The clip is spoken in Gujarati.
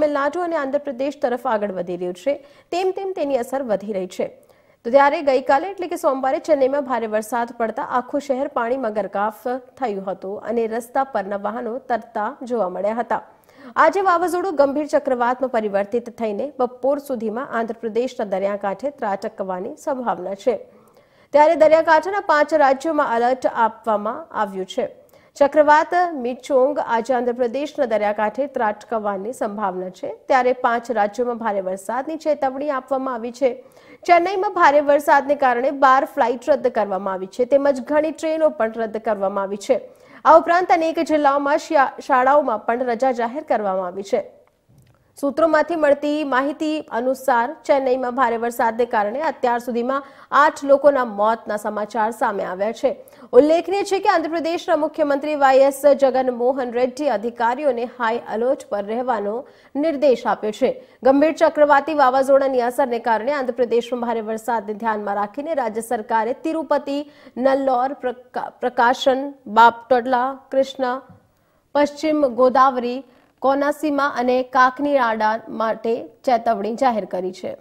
તમિલનાડુ અને આંધ્રપ્રદેશ તરફ આગળ વધી રહ્યું છે તેમ તેમ તેની અસર વધી રહી છે તો ત્યારે ગઈકાલે એટલે કે સોમવારે ચેન્નઈમાં ભારે વરસાદ પડતા આખું શહેર પાણીમાં ગરકાફ થયું હતું અને રસ્તા પરના વાહનો તરતા જોવા મળ્યા હતા આજે વાવાઝોડું ગંભીર ચક્રવાતમાં પરિવર્તિત થઈને બપોર સુધીમાં આંધ્રપ્રદેશના દરિયાકાંઠે ત્રાટકવાની સંભાવના છે ત્યારે દરિયાકાંઠાના પાંચ રાજ્યોમાં અલર્ટ આપવામાં આવ્યું છે ચક્રવાત મિચોંગ આજે આંધ્રપ્રદેશના દરિયાકાંઠે ત્રાટકવાની સંભાવના છે ત્યારે પાંચ રાજ્યોમાં ભારે વરસાદની ચેતવણી આપવામાં આવી છે ચેન્નઈમાં ભારે વરસાદને કારણે બાર ફ્લાઇટ રદ કરવામાં આવી છે તેમજ ઘણી ટ્રેનો પણ રદ કરવામાં આવી છે આ ઉપરાંત અનેક જિલ્લાઓમાં શાળાઓમાં પણ રજા જાહેર કરવામાં આવી છે સૂત્રોમાંથી મળતી માહિતી અનુસાર ચેન્નઈમાં ભારે વરસાદને કારણે અત્યાર સુધીમાં આઠ લોકોના મોતના સમાચાર સામે આવ્યા છે ઉલ્લેખનીય છે કે આંધ્રપ્રદેશના મુખ્યમંત્રી વાયએસ જગનમોહન રેડ્ડી અધિકારીઓને હાઈ એલર્ટ પર રહેવાનો નિર્દેશ આપ્યો છે ગંભીર ચક્રવાતી વાવાઝોડાની અસરને કારણે આંધ્રપ્રદેશમાં ભારે વરસાદને ધ્યાનમાં રાખીને રાજ્ય સરકારે તિરુપતિ નલ્લોર પ્રકાશન બાપટોડલા કૃષ્ણ પશ્ચિમ ગોદાવરી કોનાસીમા અને કાકની રાડા માટે ચેતવણી જાહેર કરી છે